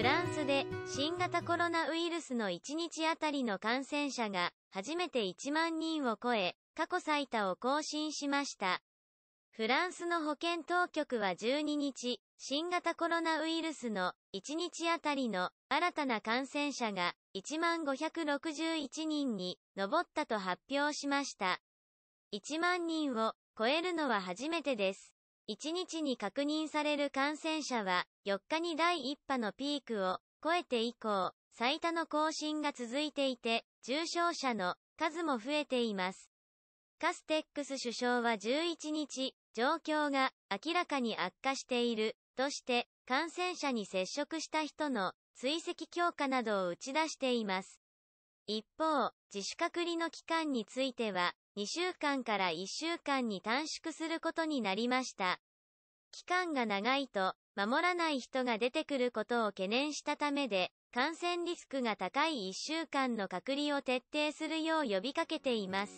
フランスで新型コロナウイルスの1日あたりの感染者が初めて1万人を超え、過去最多を更新しました。フランスの保健当局は12日、新型コロナウイルスの1日あたりの新たな感染者が1561万人に上ったと発表しました。1万人を超えるのは初めてです。1日に確認される感染者は、4日に第1波のピークを超えて以降、最多の更新が続いていて、重症者の数も増えています。カステックス首相は11日、状況が明らかに悪化しているとして、感染者に接触した人の追跡強化などを打ち出しています。一方、自主隔離の期間については、2週間から1週間に短縮することになりました。期間が長いと、守らない人が出てくることを懸念したためで、感染リスクが高い1週間の隔離を徹底するよう呼びかけています。